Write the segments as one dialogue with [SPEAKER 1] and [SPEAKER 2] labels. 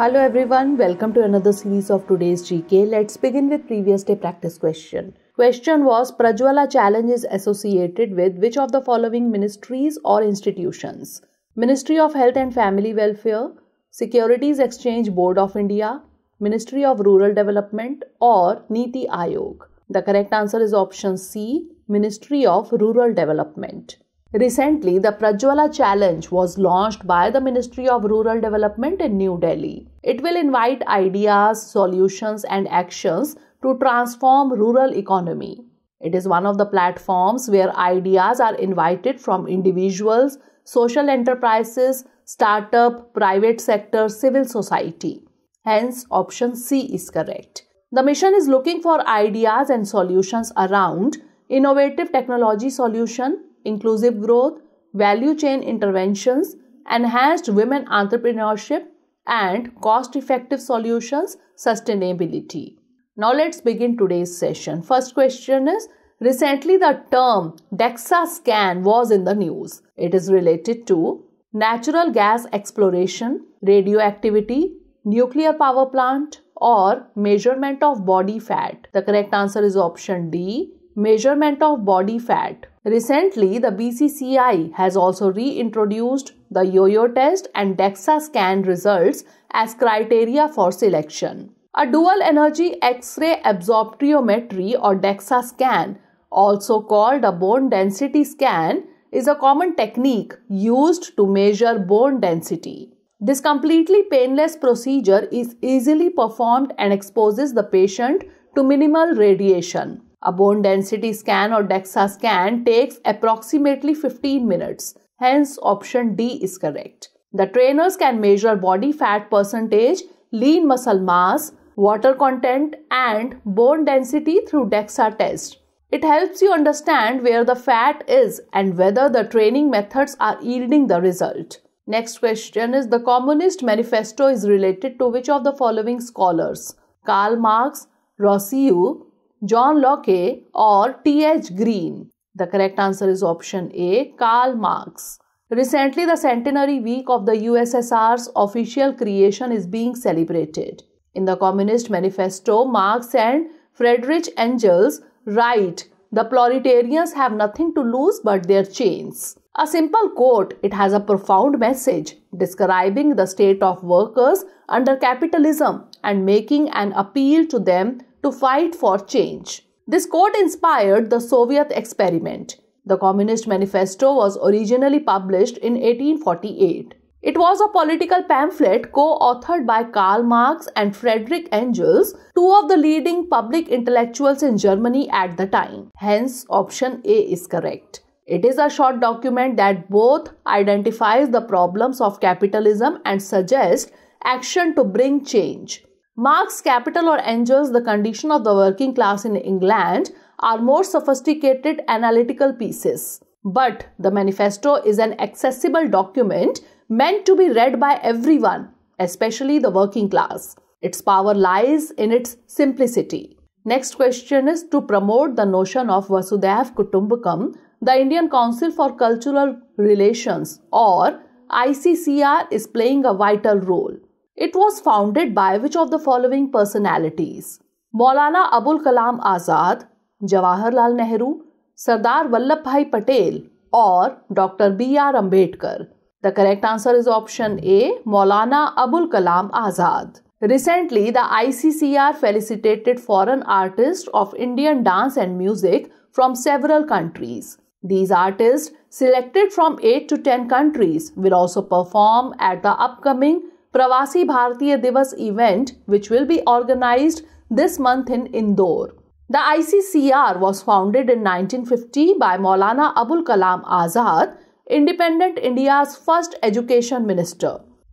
[SPEAKER 1] Hello everyone, welcome to another series of today's GK. Let's begin with previous day practice question. Question was Prajwala challenge is associated with which of the following ministries or institutions? Ministry of Health and Family Welfare, Securities Exchange Board of India, Ministry of Rural Development or Niti Aayog. The correct answer is option C, Ministry of Rural Development. Recently, the Prajwala Challenge was launched by the Ministry of Rural Development in New Delhi. It will invite ideas, solutions and actions to transform rural economy. It is one of the platforms where ideas are invited from individuals, social enterprises, startup, private sector, civil society. Hence, option C is correct. The mission is looking for ideas and solutions around innovative technology solution, inclusive growth, value chain interventions, enhanced women entrepreneurship, and cost effective solutions, sustainability. Now let's begin today's session. First question is Recently, the term DEXA scan was in the news. It is related to natural gas exploration, radioactivity, nuclear power plant, or measurement of body fat. The correct answer is option D measurement of body fat. Recently, the BCCI has also reintroduced the yo-yo test and DEXA scan results as criteria for selection. A dual energy X-ray absorptiometry or DEXA scan, also called a bone density scan, is a common technique used to measure bone density. This completely painless procedure is easily performed and exposes the patient to minimal radiation. A bone density scan or DEXA scan takes approximately 15 minutes. Hence, option D is correct. The trainers can measure body fat percentage, lean muscle mass, water content, and bone density through DEXA test. It helps you understand where the fat is and whether the training methods are yielding the result. Next question is The Communist Manifesto is related to which of the following scholars? Karl Marx, Rossiou, John Locke or T.H. Green. The correct answer is option A, Karl Marx. Recently, the centenary week of the USSR's official creation is being celebrated. In the Communist Manifesto, Marx and Friedrich Engels write, The proletarians have nothing to lose but their chains. A simple quote, it has a profound message describing the state of workers under capitalism and making an appeal to them to fight for change. This quote inspired the Soviet experiment. The Communist Manifesto was originally published in 1848. It was a political pamphlet co authored by Karl Marx and Frederick Engels, two of the leading public intellectuals in Germany at the time. Hence, option A is correct. It is a short document that both identifies the problems of capitalism and suggests action to bring change. Marx's Capital or Angels, The Condition of the Working Class in England, are more sophisticated analytical pieces. But the manifesto is an accessible document meant to be read by everyone, especially the working class. Its power lies in its simplicity. Next question is to promote the notion of Vasudev Kutumbakam, the Indian Council for Cultural Relations or ICCR is playing a vital role. It was founded by which of the following personalities? Maulana Abul Kalam Azad, Jawaharlal Nehru, Sardar Vallabhai Patel, or Dr. B.R. Ambedkar. The correct answer is option A Maulana Abul Kalam Azad. Recently, the ICCR felicitated foreign artists of Indian dance and music from several countries. These artists, selected from 8 to 10 countries, will also perform at the upcoming Pravasi Bharatiya Divas event, which will be organized this month in Indore. The ICCR was founded in 1950 by Maulana Abul Kalam Azad, independent India's first education minister.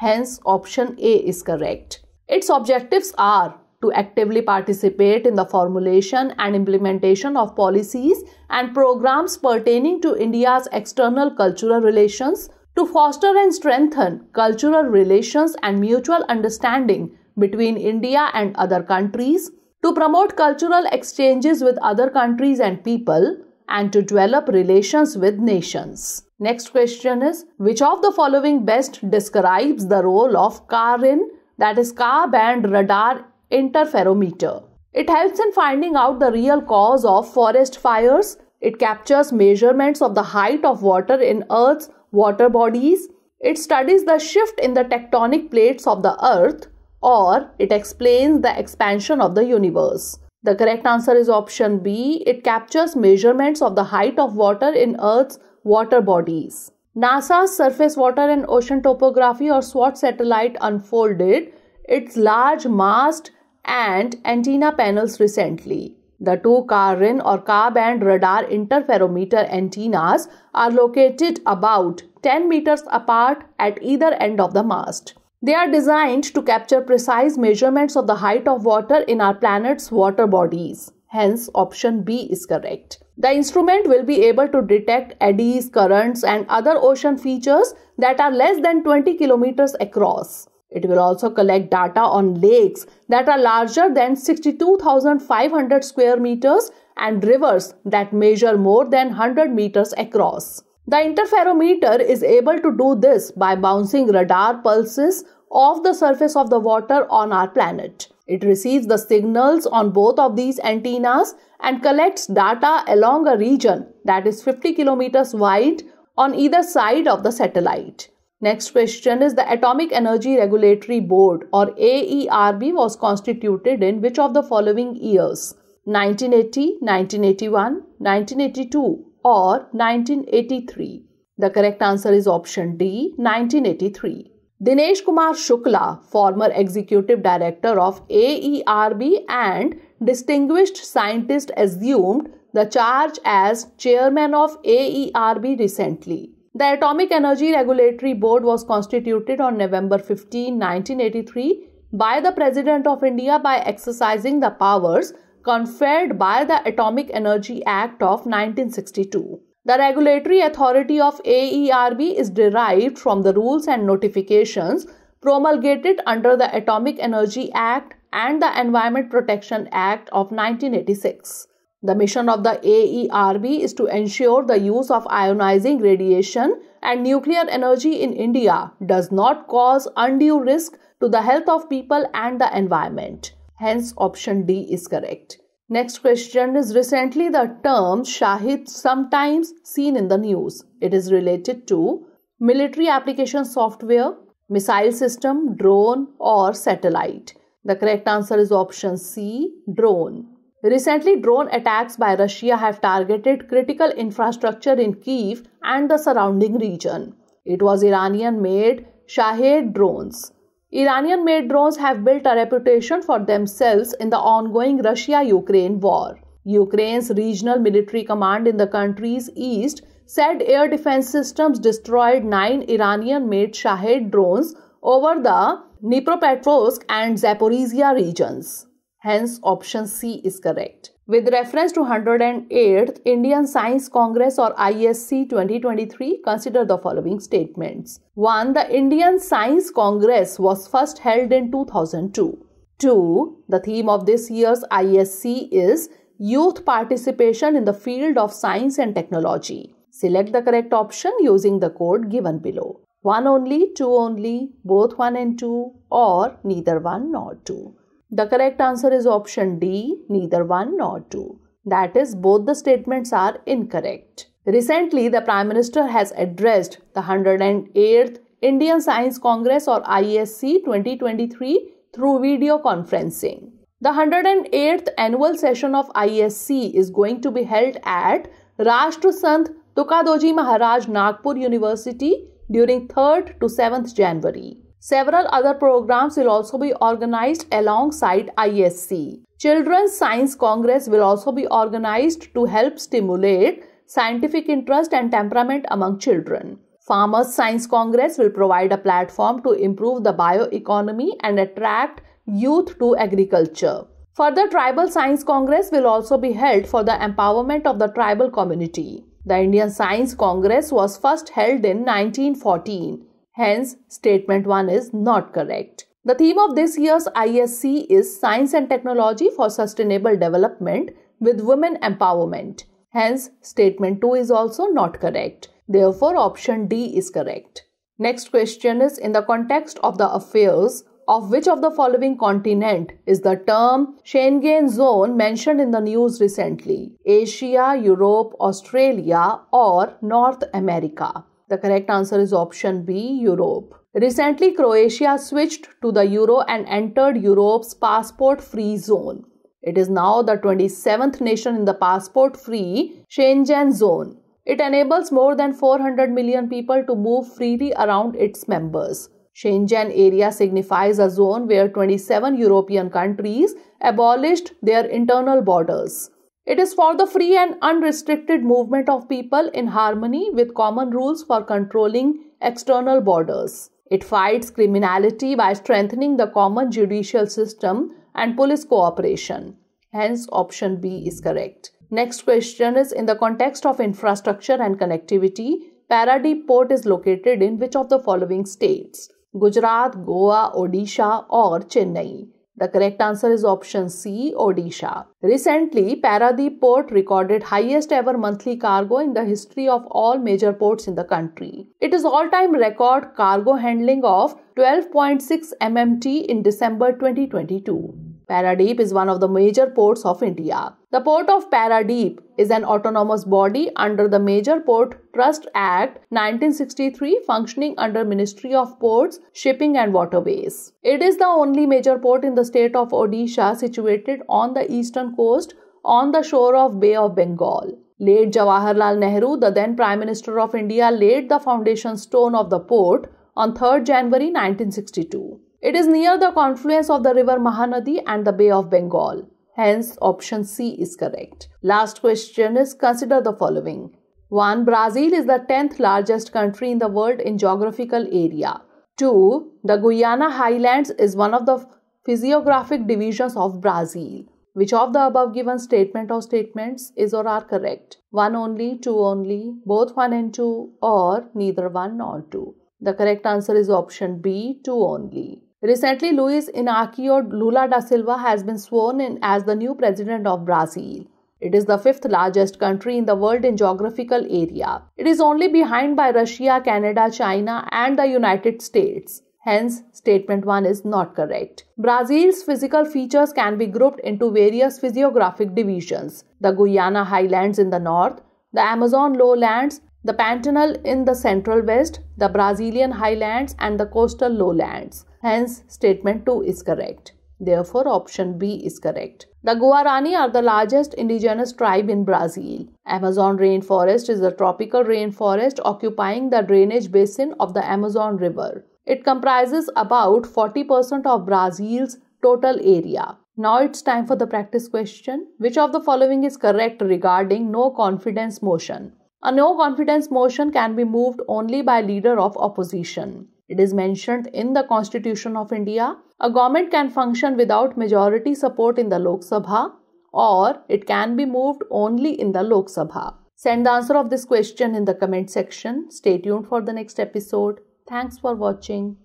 [SPEAKER 1] Hence, option A is correct. Its objectives are to actively participate in the formulation and implementation of policies and programs pertaining to India's external cultural relations to foster and strengthen cultural relations and mutual understanding between India and other countries, to promote cultural exchanges with other countries and people, and to develop relations with nations. Next question is Which of the following best describes the role of CARIN, that is, car band radar interferometer? It helps in finding out the real cause of forest fires. It captures measurements of the height of water in Earth's water bodies. It studies the shift in the tectonic plates of the earth or it explains the expansion of the universe. The correct answer is option B. It captures measurements of the height of water in Earth's water bodies. NASA's Surface Water and Ocean Topography or SWOT satellite unfolded its large mast and antenna panels recently. The two CARIN or Carb Radar Interferometer antennas are located about 10 meters apart at either end of the mast. They are designed to capture precise measurements of the height of water in our planet's water bodies. Hence, option B is correct. The instrument will be able to detect eddies, currents, and other ocean features that are less than 20 kilometers across. It will also collect data on lakes that are larger than 62,500 square meters and rivers that measure more than 100 meters across. The interferometer is able to do this by bouncing radar pulses off the surface of the water on our planet. It receives the signals on both of these antennas and collects data along a region that is 50 kilometers wide on either side of the satellite. Next question is the Atomic Energy Regulatory Board or AERB was constituted in which of the following years? 1980, 1981, 1982 or 1983? The correct answer is option D, 1983. Dinesh Kumar Shukla, former executive director of AERB and distinguished scientist assumed the charge as chairman of AERB recently. The Atomic Energy Regulatory Board was constituted on November 15, 1983 by the President of India by exercising the powers conferred by the Atomic Energy Act of 1962. The regulatory authority of AERB is derived from the rules and notifications promulgated under the Atomic Energy Act and the Environment Protection Act of 1986. The mission of the AERB is to ensure the use of ionizing radiation and nuclear energy in India does not cause undue risk to the health of people and the environment. Hence, option D is correct. Next question is recently the term Shahid sometimes seen in the news. It is related to military application software, missile system, drone, or satellite. The correct answer is option C drone. Recently, drone attacks by Russia have targeted critical infrastructure in Kiev and the surrounding region. It was Iranian made Shahed drones. Iranian made drones have built a reputation for themselves in the ongoing Russia Ukraine war. Ukraine's regional military command in the country's east said air defense systems destroyed nine Iranian made Shahed drones over the Dnipropetrovsk and Zaporizhia regions. Hence, option C is correct. With reference to 108th Indian Science Congress or ISC 2023, consider the following statements. 1. The Indian Science Congress was first held in 2002. 2. The theme of this year's ISC is Youth Participation in the Field of Science and Technology. Select the correct option using the code given below. 1 only, 2 only, both 1 and 2 or neither 1 nor 2. The correct answer is option D, neither one nor two. That is, both the statements are incorrect. Recently, the Prime Minister has addressed the 108th Indian Science Congress or ISC 2023 through video conferencing. The 108th annual session of ISC is going to be held at Rashtra Sant Tukadoji Maharaj Nagpur University during 3rd to 7th January. Several other programs will also be organized alongside ISC. Children's Science Congress will also be organized to help stimulate scientific interest and temperament among children. Farmers Science Congress will provide a platform to improve the bioeconomy and attract youth to agriculture. Further, Tribal Science Congress will also be held for the empowerment of the tribal community. The Indian Science Congress was first held in 1914 Hence, statement 1 is not correct. The theme of this year's ISC is Science and Technology for Sustainable Development with Women Empowerment. Hence, statement 2 is also not correct. Therefore, option D is correct. Next question is In the context of the affairs of which of the following continent is the term Schengen zone mentioned in the news recently? Asia, Europe, Australia, or North America? The correct answer is option B Europe. Recently, Croatia switched to the euro and entered Europe's passport free zone. It is now the 27th nation in the passport free Schengen zone. It enables more than 400 million people to move freely around its members. Schengen area signifies a zone where 27 European countries abolished their internal borders. It is for the free and unrestricted movement of people in harmony with common rules for controlling external borders. It fights criminality by strengthening the common judicial system and police cooperation. Hence, option B is correct. Next question is In the context of infrastructure and connectivity, Paradip Port is located in which of the following states? Gujarat, Goa, Odisha, or Chennai? The correct answer is option C, Odisha. Recently, Paradip port recorded highest ever monthly cargo in the history of all major ports in the country. It is all-time record cargo handling of 12.6 MMT in December 2022. Paradeep is one of the major ports of India. The Port of Paradeep is an autonomous body under the Major Port Trust Act 1963 functioning under Ministry of Ports, Shipping and Waterways. It is the only major port in the state of Odisha situated on the eastern coast on the shore of Bay of Bengal. Late Jawaharlal Nehru, the then Prime Minister of India, laid the foundation stone of the port on 3rd January 1962. It is near the confluence of the river Mahanadi and the Bay of Bengal. Hence, option C is correct. Last question is consider the following 1. Brazil is the 10th largest country in the world in geographical area. 2. The Guyana Highlands is one of the physiographic divisions of Brazil. Which of the above given statement or statements is or are correct? 1 only, 2 only, both 1 and 2, or neither 1 nor 2. The correct answer is option B, 2 only. Recently, Luiz Inácio Lula da Silva has been sworn in as the new president of Brazil. It is the fifth largest country in the world in geographical area. It is only behind by Russia, Canada, China, and the United States. Hence, statement 1 is not correct. Brazil's physical features can be grouped into various physiographic divisions the Guyana Highlands in the north, the Amazon lowlands, the Pantanal in the central west, the Brazilian highlands, and the coastal lowlands. Hence, statement 2 is correct. Therefore, option B is correct. The Guarani are the largest indigenous tribe in Brazil. Amazon rainforest is a tropical rainforest occupying the drainage basin of the Amazon River. It comprises about 40% of Brazil's total area. Now it's time for the practice question. Which of the following is correct regarding no confidence motion? A no confidence motion can be moved only by leader of opposition. It is mentioned in the Constitution of India a government can function without majority support in the Lok Sabha or it can be moved only in the Lok Sabha. Send the answer of this question in the comment section. Stay tuned for the next episode. Thanks for watching.